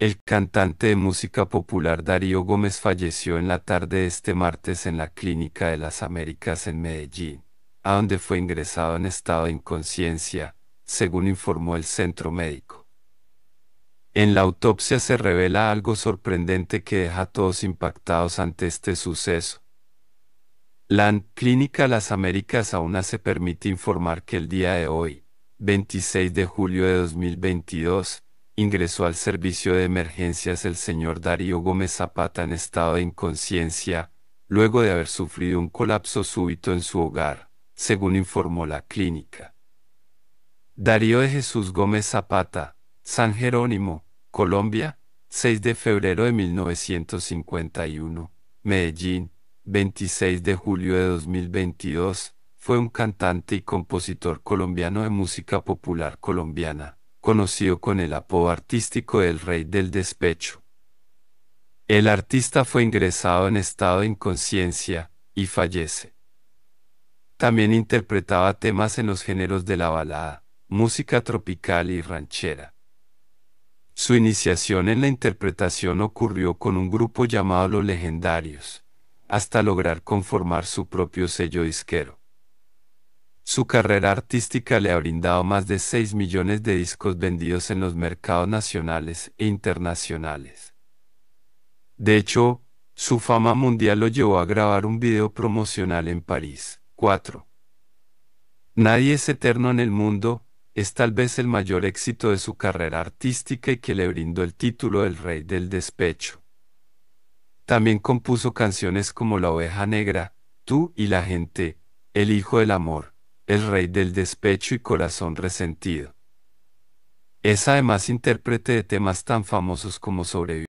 El cantante de música popular Darío Gómez falleció en la tarde de este martes en la Clínica de las Américas en Medellín, a donde fue ingresado en estado de inconsciencia, según informó el centro médico. En la autopsia se revela algo sorprendente que deja a todos impactados ante este suceso. La Clínica Las Américas aún se permite informar que el día de hoy, 26 de julio de 2022, ingresó al servicio de emergencias el señor Darío Gómez Zapata en estado de inconsciencia, luego de haber sufrido un colapso súbito en su hogar, según informó la clínica. Darío de Jesús Gómez Zapata, San Jerónimo, Colombia, 6 de febrero de 1951, Medellín, 26 de julio de 2022, fue un cantante y compositor colombiano de música popular colombiana conocido con el apodo artístico del Rey del Despecho. El artista fue ingresado en estado de inconsciencia, y fallece. También interpretaba temas en los géneros de la balada, música tropical y ranchera. Su iniciación en la interpretación ocurrió con un grupo llamado Los Legendarios, hasta lograr conformar su propio sello disquero. Su carrera artística le ha brindado más de 6 millones de discos vendidos en los mercados nacionales e internacionales. De hecho, su fama mundial lo llevó a grabar un video promocional en París. 4. Nadie es eterno en el mundo, es tal vez el mayor éxito de su carrera artística y que le brindó el título del rey del despecho. También compuso canciones como La oveja negra, Tú y la gente, El hijo del amor, el rey del despecho y corazón resentido. Es además intérprete de temas tan famosos como sobrevivir.